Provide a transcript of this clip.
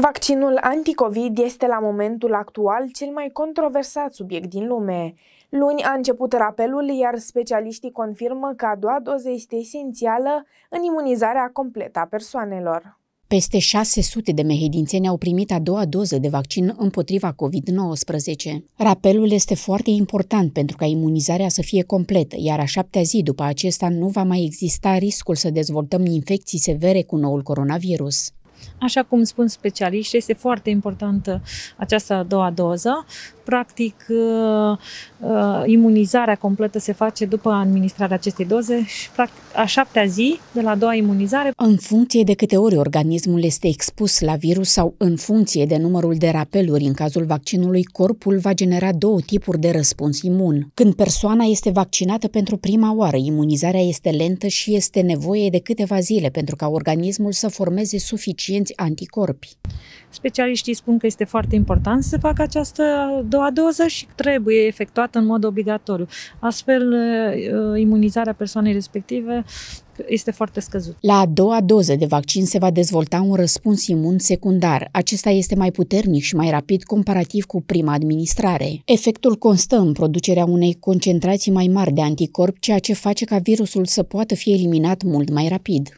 Vaccinul anticovid este la momentul actual cel mai controversat subiect din lume. Luni a început rapelul, iar specialiștii confirmă că a doua doză este esențială în imunizarea completă a persoanelor. Peste 600 de mehedințeni au primit a doua doză de vaccin împotriva COVID-19. Rapelul este foarte important pentru ca imunizarea să fie completă, iar a șaptea zi după acesta nu va mai exista riscul să dezvoltăm infecții severe cu noul coronavirus. Așa cum spun specialiști, este foarte importantă această a doua doză. Practic, uh, uh, imunizarea completă se face după administrarea acestei doze și practic a șaptea zi de la a doua imunizare. În funcție de câte ori organismul este expus la virus sau în funcție de numărul de rapeluri în cazul vaccinului, corpul va genera două tipuri de răspuns imun. Când persoana este vaccinată pentru prima oară, imunizarea este lentă și este nevoie de câteva zile pentru ca organismul să formeze suficient suficienți anticorpi. Specialiștii spun că este foarte important să facă această doua doză și trebuie efectuată în mod obligatoriu. Astfel, uh, uh, imunizarea persoanei respective este foarte scăzut. La a doua doză de vaccin se va dezvolta un răspuns imun secundar. Acesta este mai puternic și mai rapid comparativ cu prima administrare. Efectul constă în producerea unei concentrații mai mari de anticorp, ceea ce face ca virusul să poată fi eliminat mult mai rapid.